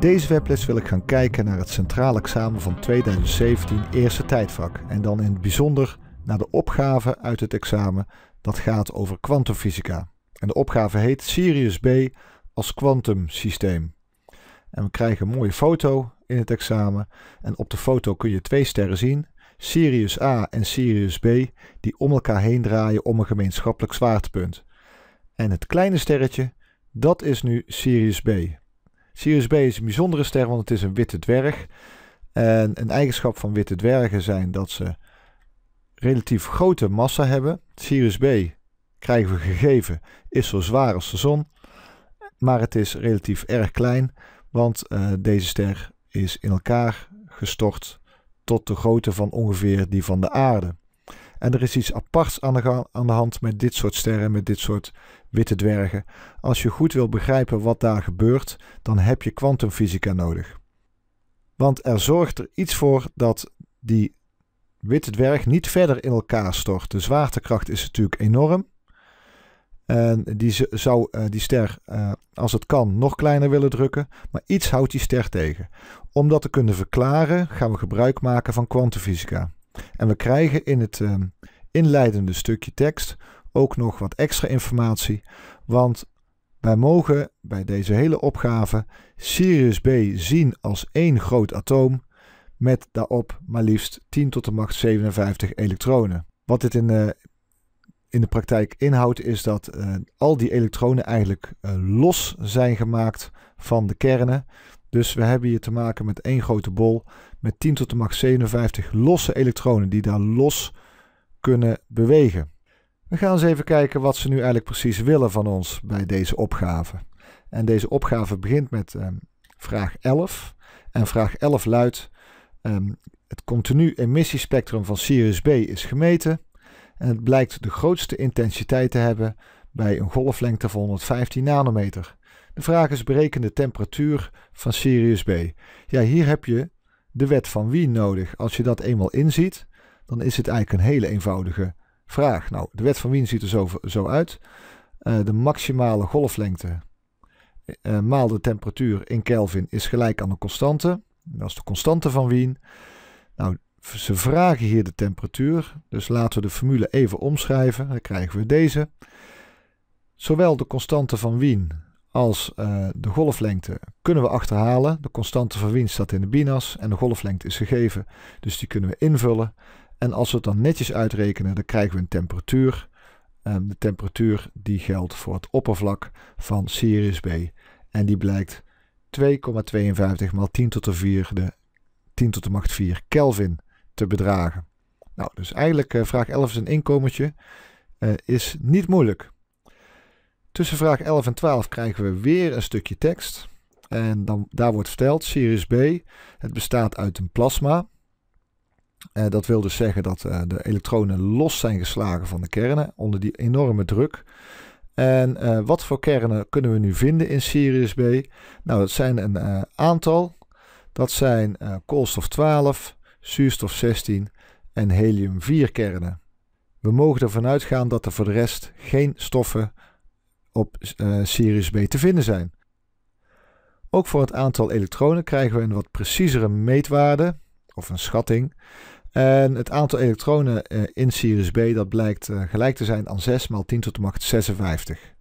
deze webles wil ik gaan kijken naar het centraal examen van 2017 eerste tijdvak en dan in het bijzonder naar de opgave uit het examen dat gaat over kwantumfysica. En de opgave heet Sirius B als kwantumsysteem. En we krijgen een mooie foto in het examen en op de foto kun je twee sterren zien, Sirius A en Sirius B, die om elkaar heen draaien om een gemeenschappelijk zwaartepunt. En het kleine sterretje, dat is nu Sirius B. Sirius B is een bijzondere ster, want het is een witte dwerg. En een eigenschap van witte dwergen zijn dat ze relatief grote massa hebben. Sirius B krijgen we gegeven, is zo zwaar als de zon. Maar het is relatief erg klein, want eh, deze ster is in elkaar gestort tot de grootte van ongeveer die van de aarde. En er is iets aparts aan de, hand met dit soort sterren, met dit soort witte dwergen. Als je goed wil begrijpen wat daar gebeurt, dan heb je kwantumfysica nodig. Want er zorgt er iets voor dat die witte dwerg niet verder in elkaar stort. De zwaartekracht is natuurlijk enorm. En die zou eh, die ster, eh, als het kan, nog kleiner willen drukken. Maar iets houdt die ster tegen. Om dat te kunnen verklaren, gaan we gebruik maken van kwantumfysica. En we krijgen in het ehm, inleidende stukje tekst ook nog wat extra informatie, want wij mogen bij deze hele opgave Sirius B zien als één groot atoom met daarop maar liefst 10 tot de macht 57 elektronen. Wat dit in, de, eh, in de praktijk inhoudt is dat eh, al die elektronen eigenlijk eh, los zijn gemaakt van de kernen. Dus we hebben hier te maken met één grote bol met 10 tot de max 57 losse elektronen die daar los kunnen bewegen. We gaan eens even kijken wat ze nu eigenlijk precies willen van ons bij deze opgave. En deze opgave begint met ehm, vraag 11. En vraag 11 luidt, ehm, het continu emissiespectrum van Sirius B is gemeten. En het blijkt de grootste intensiteit te hebben bij een golflengte van 115 nanometer vraag de temperatuur van Sirius B. Ja, hier heb je de wet van Wien nodig. Als je dat eenmaal inziet, dan is het eigenlijk een hele eenvoudige vraag. Nou, de wet van Wien ziet er zo, zo uit. Eh, de maximale golflengte eh, eh, maal de temperatuur in Kelvin is gelijk aan de constante. Dat is de constante van Wien. Nou, ze vragen hier de temperatuur, dus laten we de formule even omschrijven. Dan krijgen we deze. Zowel de constante van Wien als eh, de golflengte kunnen we achterhalen. De constante van staat in de binas en de golflengte is gegeven. Dus die kunnen we invullen. En als we het dan netjes uitrekenen, dan krijgen we een temperatuur. Ehm, de temperatuur die geldt voor het oppervlak van Sirius B. En die blijkt 2,52 maal 10 tot de 4 10 tot de macht 4 Kelvin te bedragen. Nou, dus eigenlijk eh, vraag 11 is een inkomertje. Eh, is niet moeilijk. Tussen vraag 11 en 12 krijgen we weer een stukje tekst. En dan, daar wordt verteld, Sirius B, het bestaat uit een plasma. Eh, dat wil dus zeggen dat eh, de elektronen los zijn geslagen van de kernen onder die enorme druk. En eh, wat voor kernen kunnen we nu vinden in Sirius B? Nou, dat zijn een aantal. Dat zijn koolstof 12, zuurstof 16 en helium 4 kernen. We mogen ervan uitgaan dat er voor de rest geen stoffen op uh, eh, Sirius B te vinden zijn. Ook voor het aantal elektronen krijgen we een wat preciezere meetwaarde, of een schatting. En het aantal elektronen eh, in Sirius B dat blijkt eh, gelijk te zijn aan 6 x 10 tot de macht 56.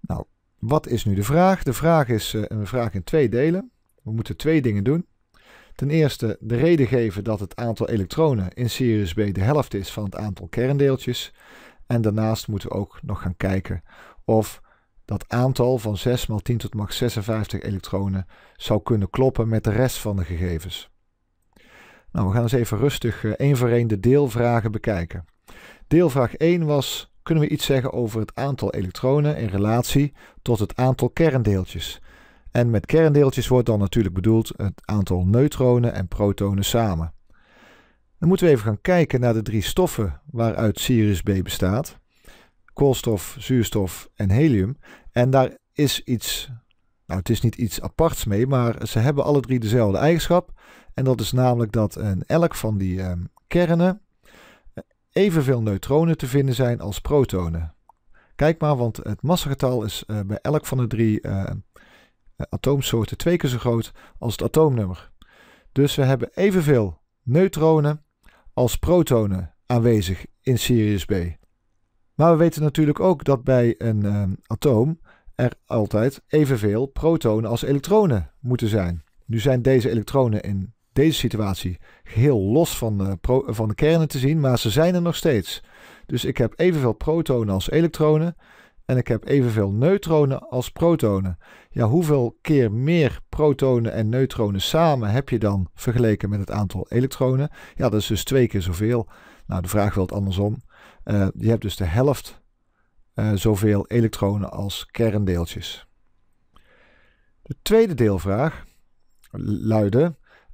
Nou, wat is nu de vraag? De vraag is een vraag in twee delen. We moeten twee dingen doen. Ten eerste de reden geven dat het aantal elektronen in Sirius B de helft is van het aantal kerndeeltjes. En daarnaast moeten we ook nog gaan kijken of dat aantal van 6 x 10 tot max 56 elektronen zou kunnen kloppen met de rest van de gegevens. Nou, we gaan eens even rustig eh, één voor één de deelvragen bekijken. Deelvraag 1 was: kunnen we iets zeggen over het aantal elektronen in relatie tot het aantal kerndeeltjes? En met kerndeeltjes wordt dan natuurlijk bedoeld het aantal neutronen en protonen samen. Dan moeten we even gaan kijken naar de drie stoffen waaruit Sirius B bestaat. Koolstof, zuurstof en helium. En daar is iets, nou het is niet iets aparts mee, maar ze hebben alle drie dezelfde eigenschap. En dat is namelijk dat in elk van die ehm, eh, kernen evenveel neutronen te vinden zijn als protonen. Kijk maar, want het massagetal is eh, bij elk van de drie eh, eh atoomsoorten twee keer zo groot als het atoomnummer. Dus we hebben evenveel neutronen als protonen aanwezig in Sirius B. Maar we weten natuurlijk ook dat bij een ehm, atoom er altijd evenveel protonen als elektronen moeten zijn. Nu zijn deze elektronen in deze situatie heel los van de, van de kernen te zien, maar ze zijn er nog steeds. Dus ik heb evenveel protonen als elektronen en ik heb evenveel neutronen als protonen. Ja, hoeveel keer meer protonen en neutronen samen heb je dan vergeleken met het aantal elektronen? Ja, dat is dus twee keer zoveel. Nou, de vraag wil het andersom. Eh, je hebt dus de helft eh, zoveel elektronen als kerndeeltjes. De tweede deelvraag luidde.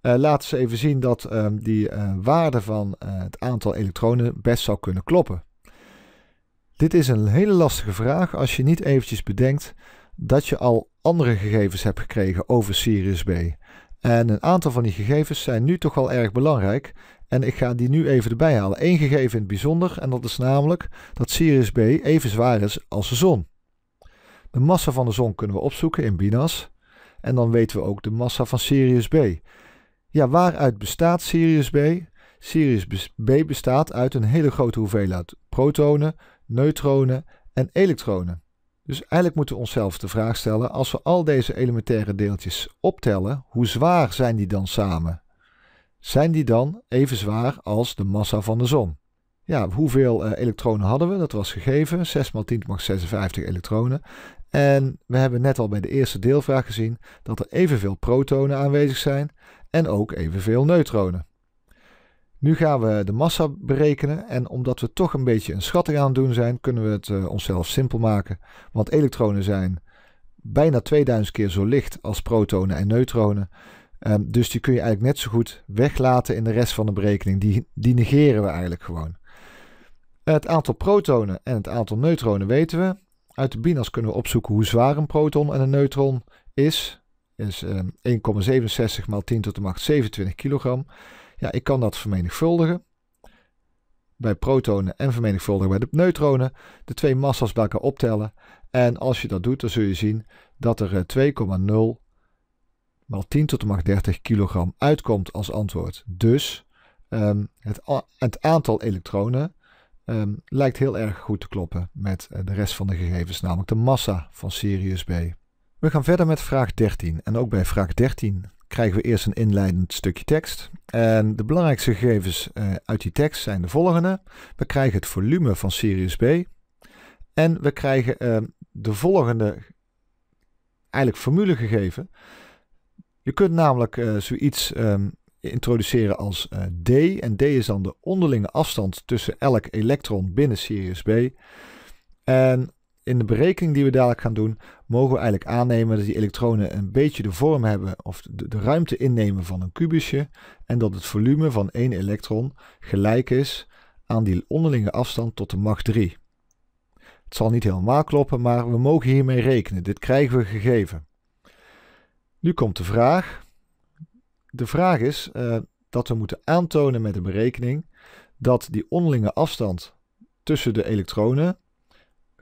Uh, eh, laten ze even zien dat ehm, die waarde van het aantal elektronen best zou kunnen kloppen. Dit is een hele lastige vraag als je niet eventjes bedenkt dat je al andere gegevens hebt gekregen over Sirius B. En een aantal van die gegevens zijn nu toch wel erg belangrijk. En ik ga die nu even erbij halen. Eén gegeven in het bijzonder, en dat is namelijk dat Sirius B even zwaar is als de zon. De massa van de zon kunnen we opzoeken in Binas. En dan weten we ook de massa van Sirius B. Ja, waaruit bestaat Sirius B? Sirius B bestaat uit een hele grote hoeveelheid protonen, neutronen en elektronen. Dus eigenlijk moeten we onszelf de vraag stellen, als we al deze elementaire deeltjes optellen, hoe zwaar zijn die dan samen? Zijn die dan even zwaar als de massa van de zon? Ja, hoeveel eh, elektronen hadden we? Dat was gegeven, 6 x 10 56 elektronen. En we hebben net al bij de eerste deelvraag gezien dat er evenveel protonen aanwezig zijn en ook evenveel neutronen. Nu gaan we de massa berekenen en omdat we toch een beetje een schatting aan het doen zijn, kunnen we het eh, onszelf simpel maken. Want elektronen zijn bijna 2000 keer zo licht als protonen en neutronen. Ehm, dus die kun je eigenlijk net zo goed weglaten in de rest van de berekening. Die, die negeren we eigenlijk gewoon. Het aantal protonen en het aantal neutronen weten we. Uit de binas kunnen we opzoeken hoe zwaar een proton en een neutron is. Is 1,67 x 10 tot de macht 27 kilogram. Ja, ik kan dat vermenigvuldigen bij protonen en vermenigvuldigen bij de neutronen. De twee massa's bij elkaar optellen. En als je dat doet, dan zul je zien dat er 2,0 eh, maal 10 tot de macht 30 kilogram uitkomt als antwoord. Dus ehm, het, het, aantal elektronen ehm, lijkt heel erg goed te kloppen met eh, de rest van de gegevens, namelijk de massa van Sirius B. We gaan verder met vraag 13. En ook bij vraag 13 krijgen we eerst een inleidend stukje tekst. En de belangrijkste gegevens eh, uit die tekst zijn de volgende. We krijgen het volume van Sirius B. En we krijgen ehm, de volgende eigenlijk formule gegeven. Je kunt namelijk eh, zoiets ehm, introduceren als eh, D. En D is dan de onderlinge afstand tussen elk elektron binnen Sirius B. En in de berekening die we dadelijk gaan doen, mogen we eigenlijk aannemen dat die elektronen een beetje de vorm hebben of de, ruimte innemen van een kubusje en dat het volume van één elektron gelijk is aan die onderlinge afstand tot de macht 3. Het zal niet helemaal kloppen, maar we mogen hiermee rekenen. Dit krijgen we gegeven. Nu komt de vraag. De vraag is eh, dat we moeten aantonen met de berekening dat die onderlinge afstand tussen de elektronen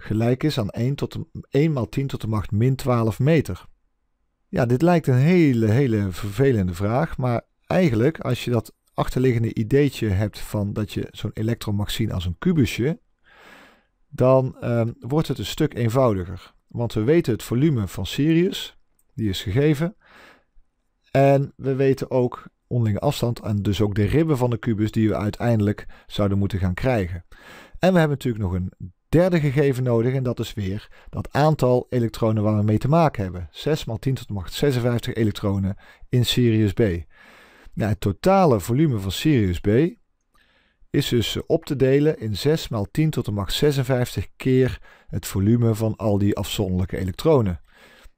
gelijk is aan 1, tot 1 10 tot de macht min 12 meter? Ja, dit lijkt een hele, hele vervelende vraag, maar eigenlijk als je dat achterliggende ideetje hebt van dat je zo'n elektron mag zien als een kubusje, dan ehm, wordt het een stuk eenvoudiger. Want we weten het volume van Sirius, die is gegeven, en we weten ook onderlinge afstand en dus ook de ribben van de kubus die we uiteindelijk zouden moeten gaan krijgen. En we hebben natuurlijk nog een derde gegeven nodig en dat is weer dat aantal elektronen waar we mee te maken hebben. 6 x 10 tot de macht 56 elektronen in Sirius B. Nou, het totale volume van Sirius B is dus eh, op te delen in 6 x 10 tot de macht 56 keer het volume van al die afzonderlijke elektronen.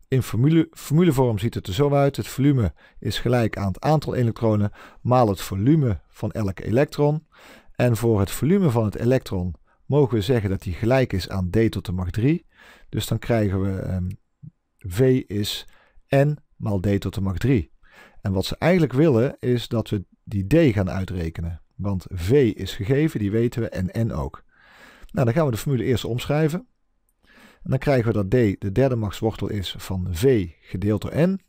In formule, formulevorm ziet het er zo uit. Het volume is gelijk aan het aantal elektronen maal het volume van elk elektron. En voor het volume van het elektron mogen we zeggen dat die gelijk is aan d tot de macht 3. Dus dan krijgen we ehm, v is n maal d tot de macht 3. En wat ze eigenlijk willen is dat we die d gaan uitrekenen. Want v is gegeven, die weten we, en n ook. Nou, dan gaan we de formule eerst omschrijven. En dan krijgen we dat d de derde machtswortel is van v gedeeld door n.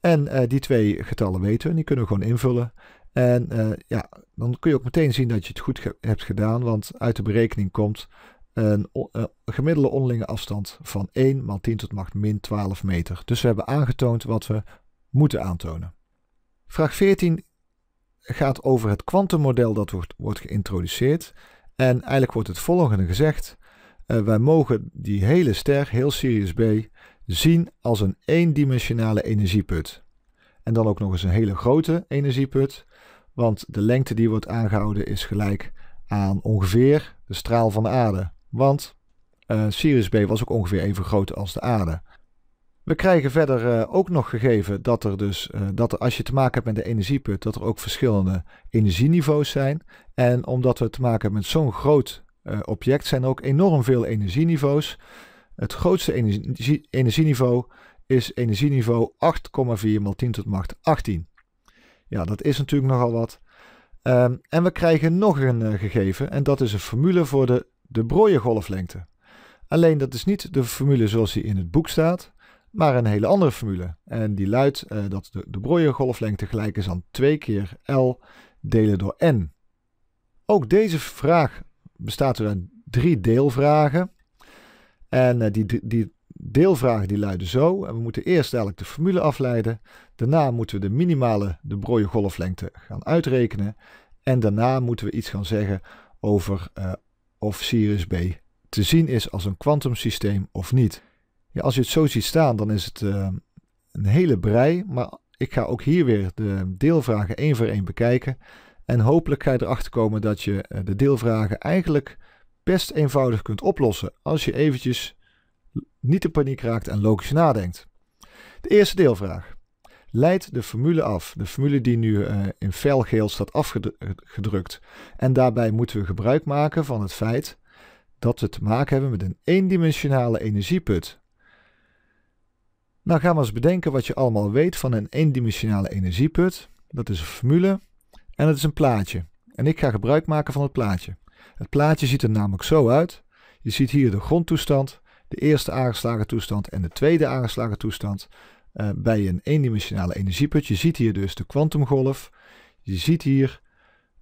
En eh, die twee getallen weten we, die kunnen we gewoon invullen. En eh, ja, dan kun je ook meteen zien dat je het goed hebt gedaan, want uit de berekening komt een eh, gemiddelde onderlinge afstand van 1 x 10 tot macht min 12 meter. Dus we hebben aangetoond wat we moeten aantonen. Vraag 14 gaat over het kwantummodel dat wordt, wordt geïntroduceerd. En eigenlijk wordt het volgende gezegd. Eh, wij mogen die hele ster, heel Sirius B, zien als een eendimensionale energieput. En dan ook nog eens een hele grote energieput. Want de lengte die wordt aangehouden is gelijk aan ongeveer de straal van de aarde. Want uh, Sirius B was ook ongeveer even groot als de aarde. We krijgen verder eh, ook nog gegeven dat er dus eh, dat als je te maken hebt met de energieput, dat er ook verschillende energieniveaus zijn. En omdat we te maken hebben met zo'n groot object, zijn er ook enorm veel energieniveaus. Het grootste energieniveau is energieniveau 8,4 x 10 tot macht 18. Ja, dat is natuurlijk nogal wat. Ehm, en we krijgen nog een eh, gegeven en dat is een formule voor de, de brooie golflengte. Alleen dat is niet de formule zoals die in het boek staat, maar een hele andere formule. En die luidt eh, dat de, de brooie golflengte gelijk is aan 2 keer L delen door N. Ook deze vraag bestaat uit drie deelvragen. En eh, die, die deelvragen die luiden zo. En we moeten eerst eigenlijk de formule afleiden. Daarna moeten we de minimale de brooie golflengte gaan uitrekenen. En daarna moeten we iets gaan zeggen over eh, of Sirius B te zien is als een kwantumsysteem of niet. Ja, als je het zo ziet staan, dan is het eh, een hele brei. Maar ik ga ook hier weer de deelvragen één voor één bekijken. En hopelijk ga je erachter komen dat je eh, de deelvragen eigenlijk best eenvoudig kunt oplossen. Als je eventjes niet in paniek raakt en logisch nadenkt. De eerste deelvraag. Leid de formule af, de formule die nu uh, in felgeel staat afgedrukt. En daarbij moeten we gebruik maken van het feit dat we te maken hebben met een eendimensionale energieput. Nou gaan we eens bedenken wat je allemaal weet van een eendimensionale energieput. Dat is een formule en het is een plaatje. En ik ga gebruik maken van het plaatje. Het plaatje ziet er namelijk zo uit. Je ziet hier de grondtoestand, de eerste aangeslagen toestand en de tweede aangeslagen toestand eh, bij een eendimensionale energieput. Je ziet hier dus de kwantumgolf. Je ziet hier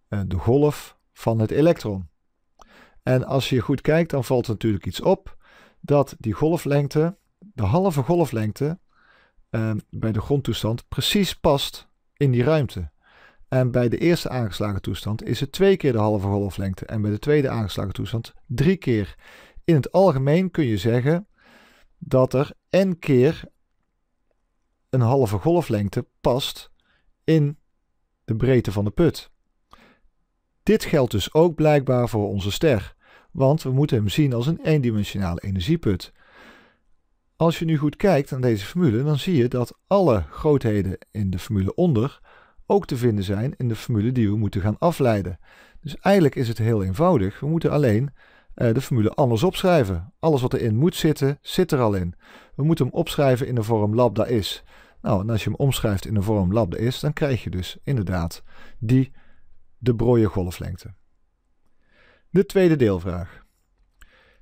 eh, de golf van het elektron. En als je goed kijkt, dan valt er natuurlijk iets op dat die golflengte, de halve golflengte, ehm, bij de grondtoestand precies past in die ruimte. En bij de eerste aangeslagen toestand is het twee keer de halve golflengte. En bij de tweede aangeslagen toestand drie keer. In het algemeen kun je zeggen dat er n keer een halve golflengte past in de breedte van de put. Dit geldt dus ook blijkbaar voor onze ster, want we moeten hem zien als een eendimensionale energieput. Als je nu goed kijkt naar deze formule, dan zie je dat alle grootheden in de formule onder ook te vinden zijn in de formule die we moeten gaan afleiden. Dus eigenlijk is het heel eenvoudig. We moeten alleen eh, de formule anders opschrijven. Alles wat erin moet zitten, zit er al in. We moeten hem opschrijven in de vorm lambda is. Nou, en als je hem omschrijft in de vorm lambda is, dan krijg je dus inderdaad die de brooie golflengte. De tweede deelvraag.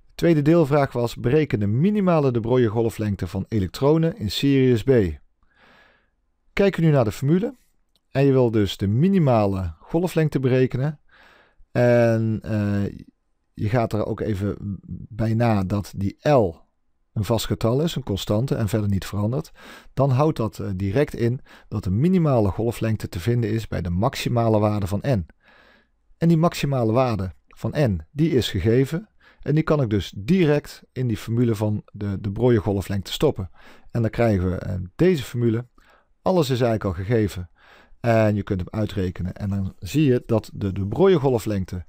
De tweede deelvraag was bereken de minimale de brooie golflengte van elektronen in Sirius B. Kijk we nu naar de formule en je wil dus de minimale golflengte berekenen. En uh, je gaat er ook even bij na dat die L een vast getal is, een constante en verder niet verandert, dan houdt dat eh, direct in dat de minimale golflengte te vinden is bij de maximale waarde van n. En die maximale waarde van n, die is gegeven en die kan ik dus direct in die formule van de, de broglie golflengte stoppen. En dan krijgen we eh, deze formule. Alles is eigenlijk al gegeven en je kunt hem uitrekenen. En dan zie je dat de, de broglie golflengte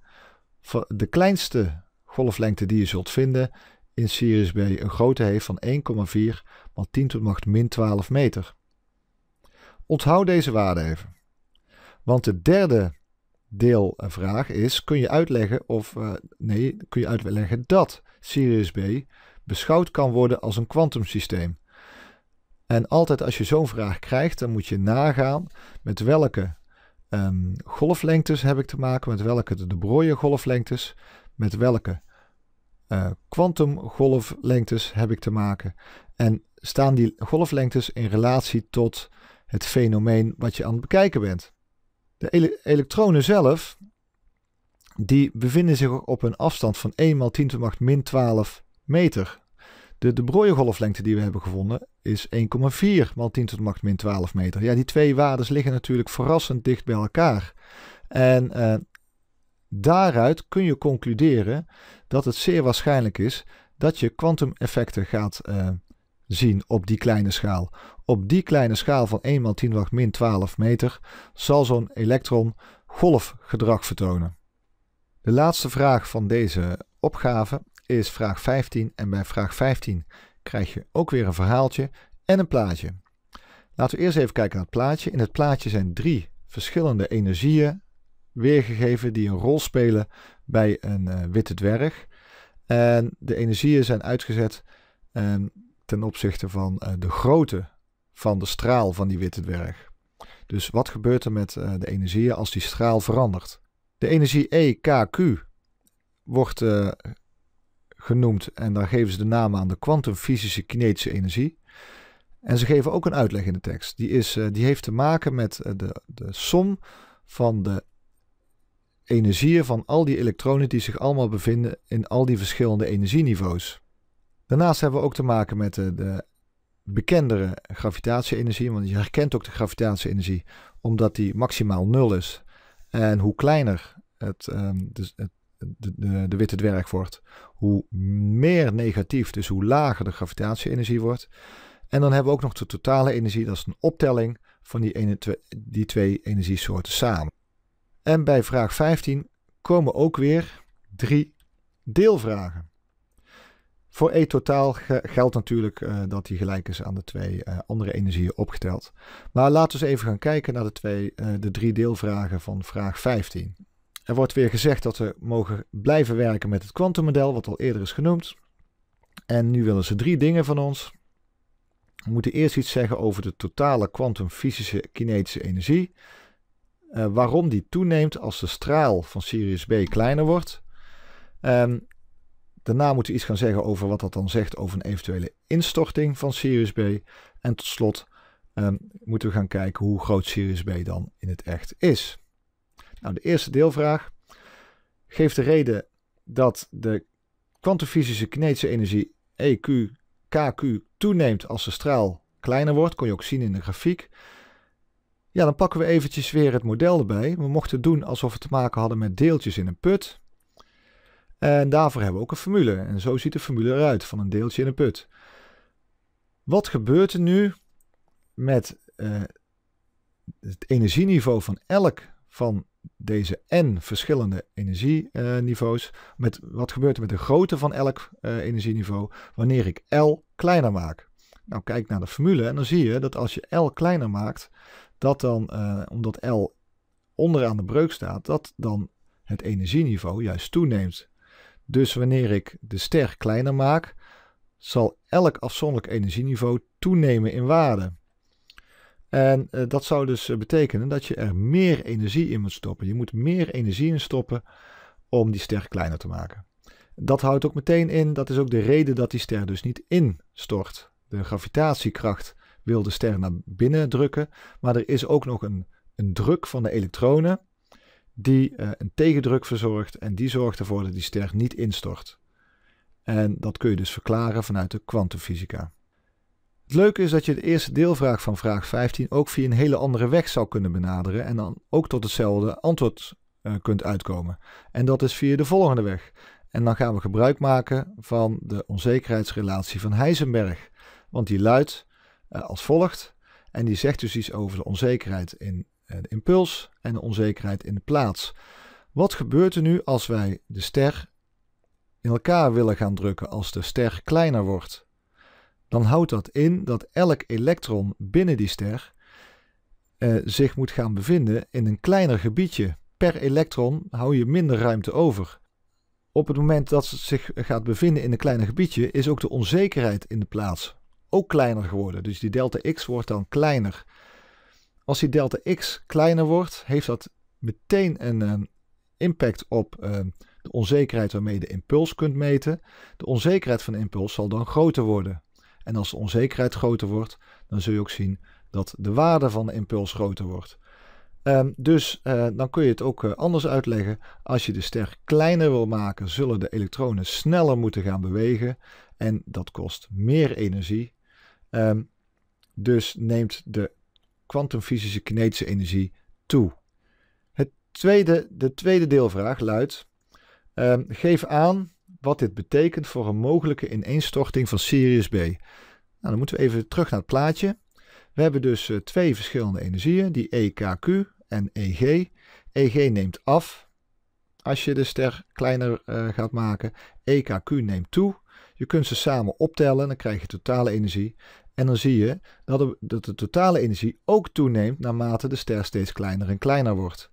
de kleinste golflengte die je zult vinden in Sirius B een grootte heeft van 1,4 x 10 tot de macht min 12 meter. Onthoud deze waarde even. Want de derde deelvraag eh, is, kun je uitleggen of eh, nee, kun je uitleggen dat Sirius B beschouwd kan worden als een kwantumsysteem. En altijd als je zo'n vraag krijgt, dan moet je nagaan met welke Ehm, golflengtes heb ik te maken, met welke de, Broglie golflengtes, met welke quantum eh, golflengtes heb ik te maken en staan die golflengtes in relatie tot het fenomeen wat je aan het bekijken bent. De elektronen zelf, die bevinden zich op een afstand van 1 x 10 macht min 12 meter de, de golflengte die we hebben gevonden is 1,4 x 10 tot de macht min 12 meter. Ja, die twee waardes liggen natuurlijk verrassend dicht bij elkaar. En eh, daaruit kun je concluderen dat het zeer waarschijnlijk is dat je kwantumeffecten gaat eh, zien op die kleine schaal. Op die kleine schaal van 1 x 10 macht min 12 meter zal zo'n elektron golfgedrag vertonen. De laatste vraag van deze opgave is vraag 15 en bij vraag 15 krijg je ook weer een verhaaltje en een plaatje. Laten we eerst even kijken naar het plaatje. In het plaatje zijn drie verschillende energieën weergegeven die een rol spelen bij een eh, witte dwerg. En de energieën zijn uitgezet ehm, ten opzichte van eh, de grootte van de straal van die witte dwerg. Dus wat gebeurt er met eh, de energieën als die straal verandert? De energie EKQ wordt genoemd en daar geven ze de naam aan de kwantumfysische kinetische energie. En ze geven ook een uitleg in de tekst. Die, is, eh, die heeft te maken met eh, de, de som van de energieën van al die elektronen die zich allemaal bevinden in al die verschillende energieniveaus. Daarnaast hebben we ook te maken met de, eh, de bekendere gravitatie-energie, want je herkent ook de gravitatie-energie omdat die maximaal nul is. En hoe kleiner het, ehm, dus het de, de, de, witte dwerg wordt, hoe meer negatief, dus hoe lager de gravitatie-energie wordt. En dan hebben we ook nog de totale energie, dat is een optelling van die, ene, die twee energiesoorten samen. En bij vraag 15 komen ook weer drie deelvragen. Voor E totaal geldt natuurlijk eh, dat die gelijk is aan de twee eh, andere energieën opgeteld. Maar laten we eens even gaan kijken naar de, twee, eh, de drie deelvragen van vraag 15. Er wordt weer gezegd dat we mogen blijven werken met het kwantummodel, wat al eerder is genoemd. En nu willen ze drie dingen van ons. We moeten eerst iets zeggen over de totale kwantumfysische kinetische energie. Eh, waarom die toeneemt als de straal van Sirius B kleiner wordt. Ehm, daarna moeten we iets gaan zeggen over wat dat dan zegt over een eventuele instorting van Sirius B. En tot slot ehm, moeten we gaan kijken hoe groot Sirius B dan in het echt is. Nou, de eerste deelvraag geeft de reden dat de kwantumfysische kinetische energie EQ, KQ toeneemt als de straal kleiner wordt. Kon je ook zien in de grafiek. Ja, dan pakken we eventjes weer het model erbij. We mochten doen alsof we te maken hadden met deeltjes in een put. En daarvoor hebben we ook een formule. En zo ziet de formule eruit van een deeltje in een put. Wat gebeurt er nu met eh, het energieniveau van elk van deze n verschillende energieniveaus. Met, wat gebeurt er met de grootte van elk eh, energieniveau wanneer ik L kleiner maak? Nou, kijk naar de formule en dan zie je dat als je L kleiner maakt, dat dan, eh, omdat L onderaan de breuk staat, dat dan het energieniveau juist toeneemt. Dus wanneer ik de ster kleiner maak, zal elk afzonderlijk energieniveau toenemen in waarde. En eh, dat zou dus eh, betekenen dat je er meer energie in moet stoppen. Je moet meer energie in stoppen om die ster kleiner te maken. Dat houdt ook meteen in, dat is ook de reden dat die ster dus niet instort. De gravitatiekracht wil de ster naar binnen drukken, maar er is ook nog een, een druk van de elektronen die eh, een tegendruk verzorgt en die zorgt ervoor dat die ster niet instort. En dat kun je dus verklaren vanuit de kwantumfysica. Het leuke is dat je de eerste deelvraag van vraag 15 ook via een hele andere weg zou kunnen benaderen en dan ook tot hetzelfde antwoord eh, kunt uitkomen. En dat is via de volgende weg. En dan gaan we gebruik maken van de onzekerheidsrelatie van Heisenberg. Want die luidt eh, als volgt. En die zegt dus iets over de onzekerheid in eh, de impuls en de onzekerheid in de plaats. Wat gebeurt er nu als wij de ster in elkaar willen gaan drukken als de ster kleiner wordt? dan houdt dat in dat elk elektron binnen die ster eh, zich moet gaan bevinden in een kleiner gebiedje. Per elektron hou je minder ruimte over. Op het moment dat het zich gaat bevinden in een kleiner gebiedje, is ook de onzekerheid in de plaats ook kleiner geworden. Dus die delta x wordt dan kleiner. Als die delta x kleiner wordt, heeft dat meteen een, een ehm, impact op ehm, de onzekerheid waarmee je de impuls kunt meten. De onzekerheid van de impuls zal dan groter worden. En als de onzekerheid groter wordt, dan zul je ook zien dat de waarde van de impuls groter wordt. Ehm, dus eh, dan kun je het ook eh, anders uitleggen. Als je de ster kleiner wil maken, zullen de elektronen sneller moeten gaan bewegen. En dat kost meer energie. Ehm, dus neemt de kwantumfysische kinetische energie toe. Het tweede, de tweede deelvraag luidt: ehm, geef aan wat dit betekent voor een mogelijke ineenstorting van Sirius B. Nou, dan moeten we even terug naar het plaatje. We hebben dus eh, twee verschillende energieën, die EKQ en EG. EG neemt af als je de ster kleiner eh, gaat maken. EKQ neemt toe. Je kunt ze samen optellen, dan krijg je totale energie. En dan zie je dat de, dat de totale energie ook toeneemt naarmate de ster steeds kleiner en kleiner wordt.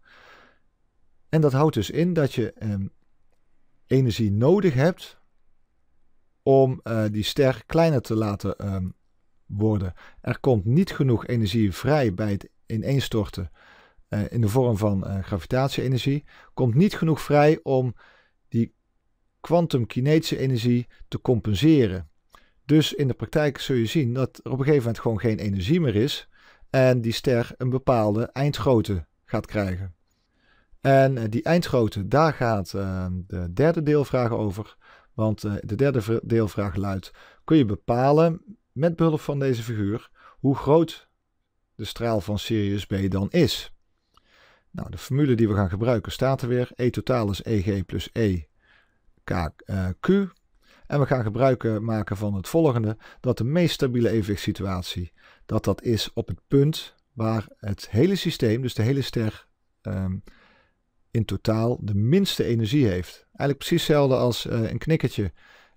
En dat houdt dus in dat je ehm, energie nodig hebt om eh, die ster kleiner te laten ehm, worden. Er komt niet genoeg energie vrij bij het ineenstorten uh, in de vorm van eh, gravitatieenergie, Komt niet genoeg vrij om die kwantumkinetische energie te compenseren. Dus in de praktijk zul je zien dat er op een gegeven moment gewoon geen energie meer is en die ster een bepaalde eindgrootte gaat krijgen. En eh, die eindgrootte, daar gaat ehm, de derde deelvraag over. Want eh, de derde deelvraag luidt: kun je bepalen met behulp van deze figuur hoe groot de straal van Sirius B dan is? Nou, de formule die we gaan gebruiken staat er weer. E totaal is EG plus E K, eh, Q. En we gaan gebruik maken van het volgende, dat de meest stabiele evenwichtssituatie, dat dat is op het punt waar het hele systeem, dus de hele ster, ehm, in totaal de minste energie heeft. Eigenlijk precies hetzelfde als eh, een knikkertje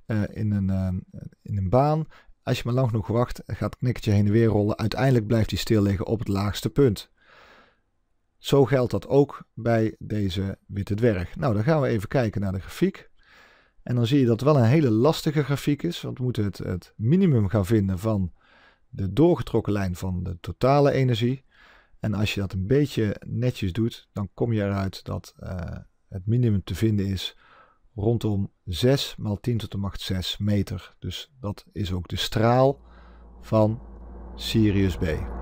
eh, in, een, eh, in een baan. Als je maar lang genoeg wacht, gaat het knikkertje heen en weer rollen. Uiteindelijk blijft hij stil liggen op het laagste punt. Zo geldt dat ook bij deze witte dwerg. Nou, dan gaan we even kijken naar de grafiek. En dan zie je dat het wel een hele lastige grafiek is, want we moeten het, het minimum gaan vinden van de doorgetrokken lijn van de totale energie. En als je dat een beetje netjes doet, dan kom je eruit dat eh, het minimum te vinden is rondom 6 x 10 tot de macht 6 meter. Dus dat is ook de straal van Sirius B.